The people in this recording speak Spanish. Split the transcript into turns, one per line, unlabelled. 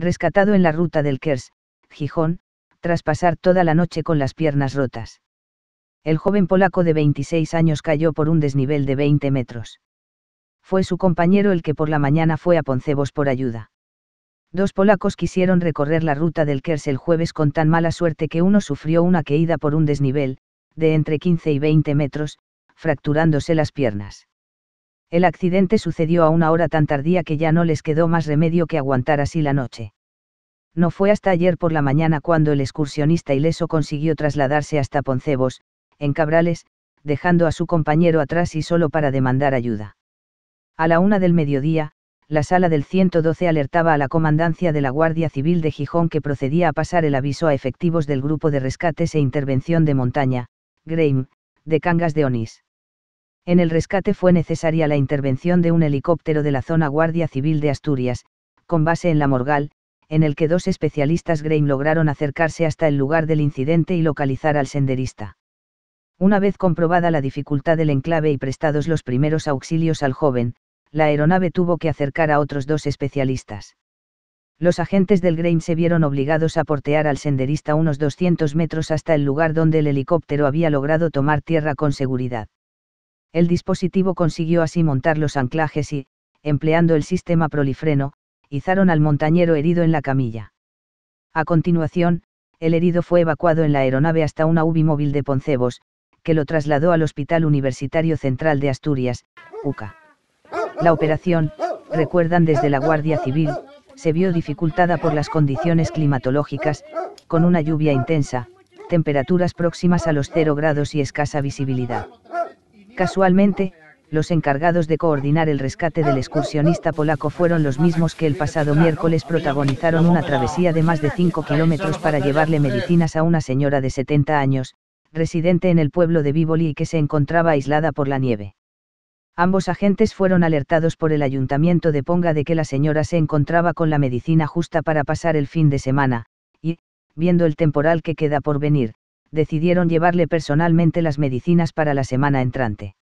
rescatado en la ruta del Kers, Gijón, tras pasar toda la noche con las piernas rotas. El joven polaco de 26 años cayó por un desnivel de 20 metros. Fue su compañero el que por la mañana fue a Poncebos por ayuda. Dos polacos quisieron recorrer la ruta del Kers el jueves con tan mala suerte que uno sufrió una caída por un desnivel, de entre 15 y 20 metros, fracturándose las piernas. El accidente sucedió a una hora tan tardía que ya no les quedó más remedio que aguantar así la noche. No fue hasta ayer por la mañana cuando el excursionista ileso consiguió trasladarse hasta Poncebos, en Cabrales, dejando a su compañero atrás y solo para demandar ayuda. A la una del mediodía, la sala del 112 alertaba a la comandancia de la Guardia Civil de Gijón que procedía a pasar el aviso a efectivos del Grupo de Rescates e Intervención de Montaña, Graeme, de Cangas de Onís. En el rescate fue necesaria la intervención de un helicóptero de la zona Guardia Civil de Asturias, con base en La Morgal, en el que dos especialistas Graeme lograron acercarse hasta el lugar del incidente y localizar al senderista. Una vez comprobada la dificultad del enclave y prestados los primeros auxilios al joven, la aeronave tuvo que acercar a otros dos especialistas. Los agentes del Graeme se vieron obligados a portear al senderista unos 200 metros hasta el lugar donde el helicóptero había logrado tomar tierra con seguridad. El dispositivo consiguió así montar los anclajes y, empleando el sistema prolifreno, izaron al montañero herido en la camilla. A continuación, el herido fue evacuado en la aeronave hasta una UBI móvil de Poncebos, que lo trasladó al Hospital Universitario Central de Asturias, UCA. La operación, recuerdan desde la Guardia Civil, se vio dificultada por las condiciones climatológicas, con una lluvia intensa, temperaturas próximas a los 0 grados y escasa visibilidad. Casualmente, los encargados de coordinar el rescate del excursionista polaco fueron los mismos que el pasado miércoles protagonizaron una travesía de más de 5 kilómetros para llevarle medicinas a una señora de 70 años, residente en el pueblo de Vívoli y que se encontraba aislada por la nieve. Ambos agentes fueron alertados por el ayuntamiento de Ponga de que la señora se encontraba con la medicina justa para pasar el fin de semana, y, viendo el temporal que queda por venir, decidieron llevarle personalmente las medicinas para la semana entrante.